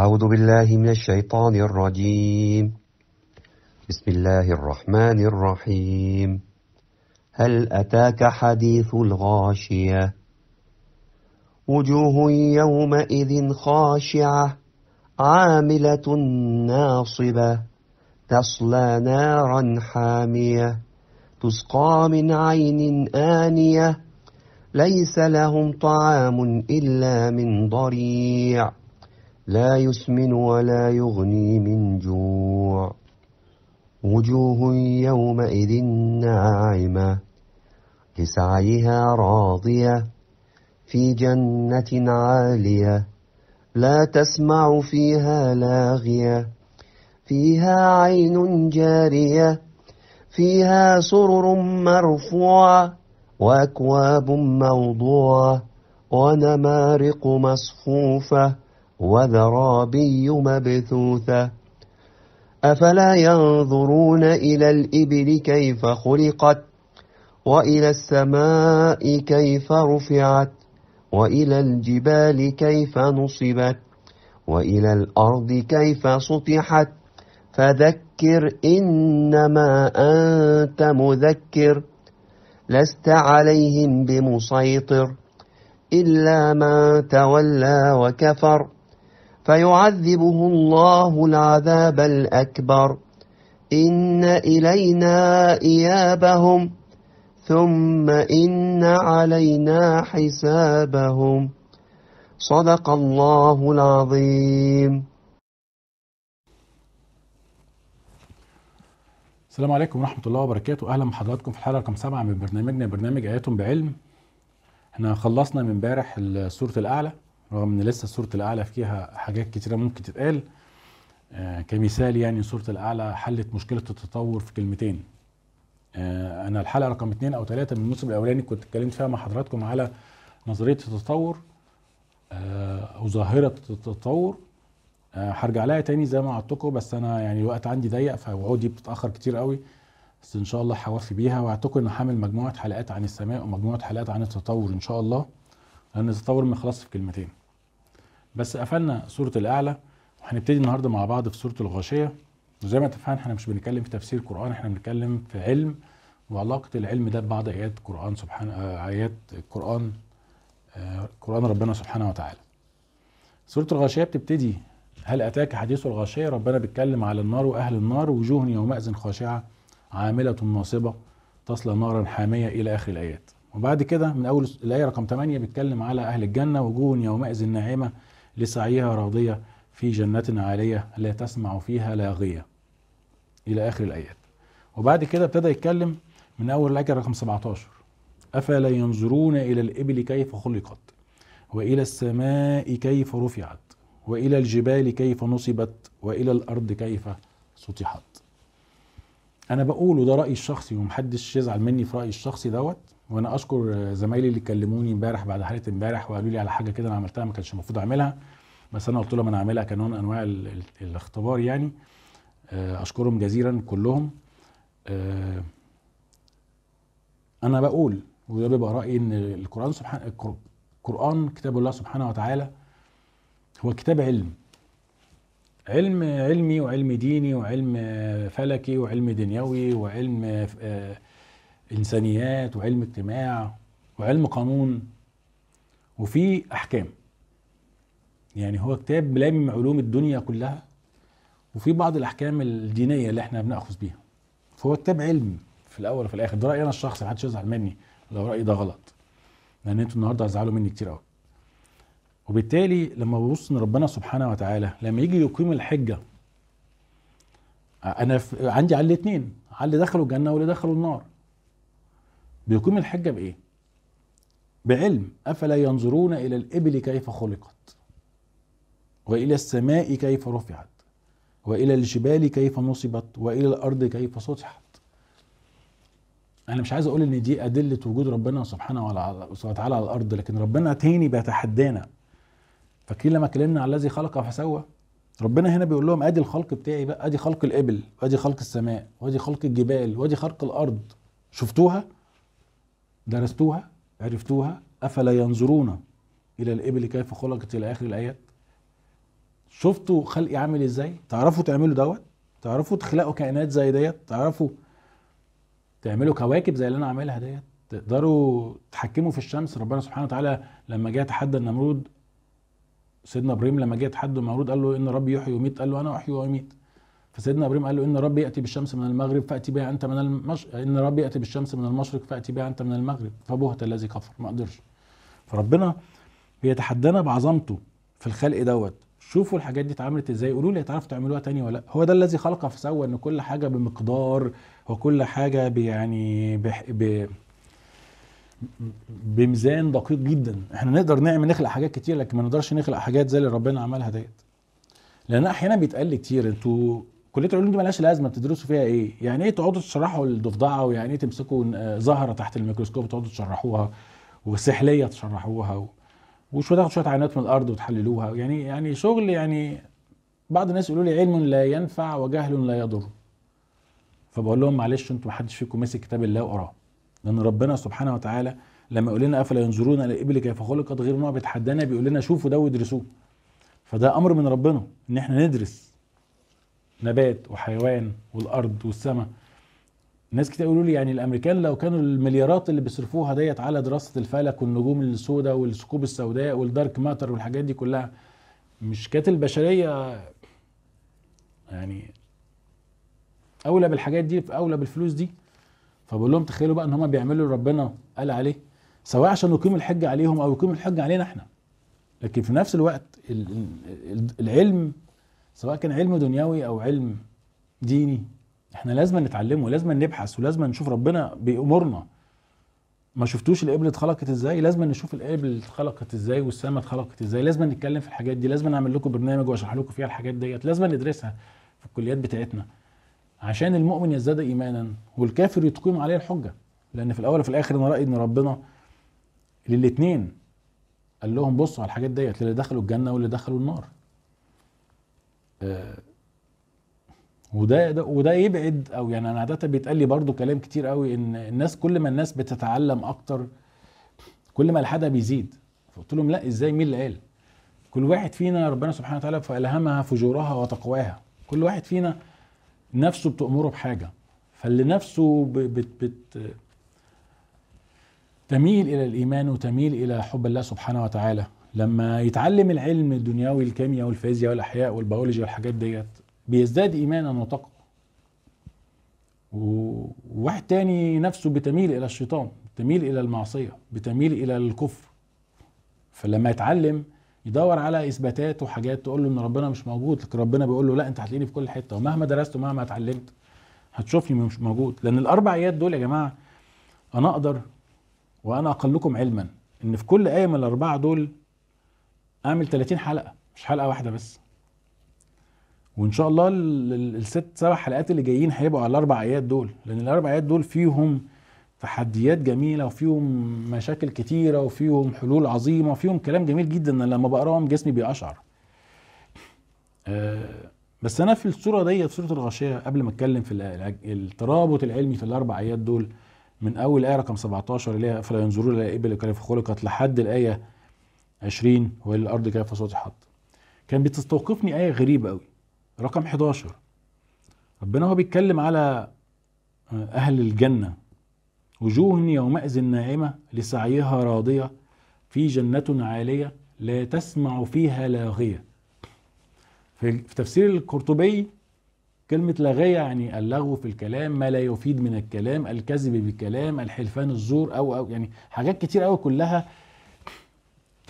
أعوذ بالله من الشيطان الرجيم بسم الله الرحمن الرحيم هل أتاك حديث الغاشية وجوه يومئذ خاشعة عاملة ناصبة تصلى نارا حامية تسقى من عين آنية ليس لهم طعام إلا من ضريع لا يسمن ولا يغني من جوع وجوه يومئذ ناعمة لسعيها راضية في جنة عالية لا تسمع فيها لاغية فيها عين جارية فيها سرر مرفوعة وأكواب موضوعة ونمارق مصفوفة وذرابي مبثوثة أفلا ينظرون إلى الإبل كيف خلقت وإلى السماء كيف رفعت وإلى الجبال كيف نصبت وإلى الأرض كيف سطحت فذكر إنما أنت مذكر لست عليهم بمسيطر إلا من تولى وكفر فيعذبه الله العذاب الأكبر إن إلينا إيابهم ثم إن علينا حسابهم صدق الله العظيم السلام عليكم ورحمة الله وبركاته أهلا بحضراتكم في الحلقة رقم سبعة من برنامجنا برنامج آيات بعلم احنا خلصنا من امبارح سورة الأعلى رغم ان لسه سوره الاعلى فيها حاجات كتيره ممكن تتقال آه، كمثال يعني سوره الاعلى حلت مشكله التطور في كلمتين آه، انا الحلقه رقم اتنين او ثلاثه من الموسم الاولاني كنت اتكلمت فيها مع حضراتكم على نظريه التطور او آه، ظاهره التطور هرجع لها تاني زي ما وعدتكم بس انا يعني الوقت عندي ضيق فوعودي بتتاخر كتير قوي بس ان شاء الله هوفي بيها وعدتكم ان هعمل مجموعه حلقات عن السماء ومجموعه حلقات عن التطور ان شاء الله لان التطور ما خلصش في كلمتين بس قفلنا سوره الاعلى وهنبتدي النهارده مع بعض في سوره الغاشيه وزي ما اتفقنا احنا مش بنتكلم في تفسير قران احنا بنتكلم في علم وعلاقه العلم ده ببعض ايات قران سبحانه آه، ايات القران آه، قران ربنا سبحانه وتعالى سوره الغاشيه بتبتدي هل اتاك حديث الغاشيه ربنا بيتكلم على النار واهل النار وجوه يومئذ خاشعه عامله ناصبه تصل نارا حاميه الى اخر الايات وبعد كده من اول الايه رقم 8 بيتكلم على اهل الجنه وجوه يومئذ ناعمه لسعيها راضية في جنة عالية لا تسمع فيها لاغية إلى آخر الآيات وبعد كده ابتدى يتكلم من أول الآية رقم 17 أفلا ينظرون إلى الإبل كيف خلقت وإلى السماء كيف رفعت وإلى الجبال كيف نصبت وإلى الأرض كيف سطحت أنا بقول وده رأيي الشخصي ومحدش يزعل مني في رأيي الشخصي دوت وانا اشكر زمايلي اللي كلموني امبارح بعد حلقه امبارح وقالوا لي على حاجه كده انا عملتها ما كانش المفروض اعملها بس انا قلت لهم انا هعملها كنوع من انواع الاختبار يعني آه، اشكرهم جزيلا كلهم آه، انا بقول وده بيبقى رايي ان القران سبحان القران كتاب الله سبحانه وتعالى هو كتاب علم علم علمي وعلم ديني وعلم فلكي وعلم دنيوي وعلم آه انسانيات وعلم اجتماع وعلم قانون وفي احكام يعني هو كتاب لامم علوم الدنيا كلها وفي بعض الاحكام الدينيه اللي احنا بناخذ بيها فهو كتاب علم في الاول وفي الاخر ده رايي انا الشخصي محدش يزعل مني لو رايي ده غلط لان انتوا النهارده هتزعلوا مني كتير قوي وبالتالي لما ببص ان ربنا سبحانه وتعالى لما يجي يقيم الحجه انا عندي على الاثنين على اللي دخلوا الجنه واللي دخلوا النار بيقيم الحجة بإيه؟ بعلم أفلا ينظرون إلى الإبل كيف خلقت وإلى السماء كيف رفعت وإلى الجبال كيف نصبت وإلى الأرض كيف سطحت أنا مش عايز أقول إن دي أدلة وجود ربنا سبحانه وتعالى على الأرض لكن ربنا تاني بيتحدانا فاكرين لما اتكلمنا على الذي خلق فسوى ربنا هنا بيقول لهم ادي الخلق بتاعي بقى ادي خلق الابل وادي خلق السماء وادي خلق الجبال وادي خلق الارض شفتوها درستوها عرفتوها افلا ينظرون الى الابل كيف خلقت الى اخر الايات شفتوا خلقي عامل ازاي تعرفوا تعملوا دوت تعرفوا تخلقوا كائنات زي ديت تعرفوا تعملوا كواكب زي اللي انا عاملها ديت تقدروا تحكموا في الشمس ربنا سبحانه وتعالى لما جه تحدى النمرود سيدنا ابراهيم لما جه تحدى النمرود قال له ان ربي يحيي ويميت قال له انا احيي واميت فسيدنا ابراهيم قال له ان ربي ياتي بالشمس من المغرب فاتي بها انت من المش... ان ربي ياتي بالشمس من المشرق فاتي بها انت من المغرب فبهت الذي كفر ما قدرش فربنا بيتحدانا بعظمته في الخلق دوت شوفوا الحاجات دي اتعملت ازاي قولوا لي هتعرفوا تعملوها تاني ولا هو ده الذي خلق فسوى ان كل حاجه بمقدار وكل حاجه بيعني بح... ب... بميزان دقيق جدا احنا نقدر نعمل نخلق حاجات كتير لكن ما نقدرش نخلق حاجات زي اللي ربنا عملها ديت لان احيانا بيتقال لي كتير انتوا كليه العلوم دي ملهاش لازمه بتدرسوا فيها ايه؟ يعني ايه تقعدوا تشرحوا الضفدعه ويعني ايه تمسكوا آه، زهره تحت الميكروسكوب تقعدوا تشرحوها وسحليه تشرحوها وشويه تاخدوا شويه عينات من الارض وتحللوها يعني يعني شغل يعني بعض الناس يقولوا لي علم لا ينفع وجهل لا يضر فبقول لهم معلش انتوا محدش فيكم ماسك كتاب الله وقراه لان ربنا سبحانه وتعالى لما يقول لنا افلا ينظرون الى الابل كيف خلقت غير ما بيتحدانا بيقول لنا شوفوا ده وادرسوه فده امر من ربنا ان احنا ندرس نبات وحيوان والارض والسماء ناس كتير يقولوا لي يعني الامريكان لو كانوا المليارات اللي بيصرفوها ديت على دراسه الفلك والنجوم السوداء والثقوب السوداء والدارك ماتر والحاجات دي كلها مش كانت البشريه يعني اولى بالحاجات دي اولى بالفلوس دي فبقول لهم تخيلوا بقى ان هم بيعملوا ربنا قال عليه سواء عشان يقيم الحج عليهم او يقيم الحج علينا احنا لكن في نفس الوقت العلم سواء كان علم دنيوي او علم ديني احنا لازم نتعلمه لازم نبحث ولازم نشوف ربنا بيأمرنا ما شفتوش الابل اتخلقت ازاي لازم نشوف الابل اتخلقت ازاي والسماء اتخلقت ازاي لازم نتكلم في الحاجات دي لازم نعمل لكم برنامج واشرح لكم فيها الحاجات ديت لازم ندرسها في الكليات بتاعتنا عشان المؤمن يزداد ايمانا والكافر يتقيم عليه الحجه لان في الاول وفي الاخر انا رايي ان ربنا للاثنين قال لهم بصوا على الحاجات ديت للي دخلوا الجنه واللي دخلوا النار آه، وده وده يبعد او يعني انا عاده بيتقال لي برضو كلام كتير قوي ان الناس كل ما الناس بتتعلم اكتر كل ما الحدا بيزيد فقلت لهم لا ازاي مين اللي قال كل واحد فينا ربنا سبحانه وتعالى فالهمها فجورها وتقواها كل واحد فينا نفسه بتأمره بحاجه فاللي نفسه بت بت تميل الى الايمان وتميل الى حب الله سبحانه وتعالى لما يتعلم العلم الدنيوي الكيمياء والفيزياء والاحياء والبيولوجي والحاجات ديت بيزداد ايمانا وتقوى وواحد تاني نفسه بتميل الى الشيطان بتميل الى المعصيه بتميل الى الكفر فلما يتعلم يدور على اثباتات وحاجات تقول له ان ربنا مش موجود لكن ربنا بيقول له لا انت هتلاقيني في كل حته ومهما درست ومهما اتعلمت هتشوفني مش موجود لان الاربع ايات دول يا جماعه انا اقدر وانا اقلكم علما ان في كل ايه من الاربعه دول اعمل 30 حلقه مش حلقه واحده بس وان شاء الله الست سبع حلقات اللي جايين هيبقوا على الاربع ايات دول لان الاربع ايات دول فيهم تحديات جميله وفيهم مشاكل كتيره وفيهم حلول عظيمه وفيهم كلام جميل جدا انا لما بقراهم جسمي بيقشعر أه بس انا في الصوره دي في سوره الغاشيه قبل ما اتكلم في الترابط العلمي في الاربع ايات دول من اول ايه رقم 17 اللي هي فلا ينظرون الى ابل كيف خلقت لحد الايه 20 والارض كيف سطحت كان بتستوقفني ايه غريبه قوي رقم 11 ربنا هو بيتكلم على آه، اهل الجنه وجوه يومئذ ناعمه لسعيها راضيه في جنه عاليه لا تسمع فيها لاغيه في تفسير القرطبي كلمة لغية يعني اللغو في الكلام ما لا يفيد من الكلام الكذب بالكلام الحلفان الزور أو, أو يعني حاجات كتير أوي كلها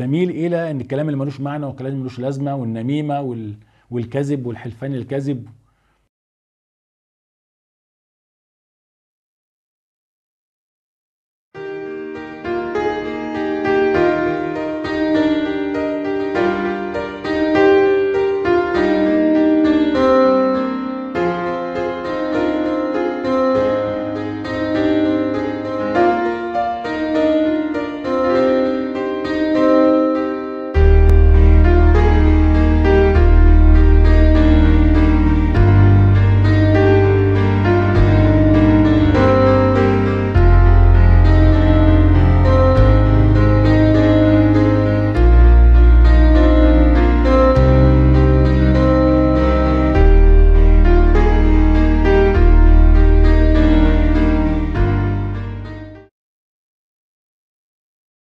تميل الى ان الكلام اللي ملوش معنى والكلام اللي ملوش لازمه والنميمه وال... والكذب والحلفان الكذب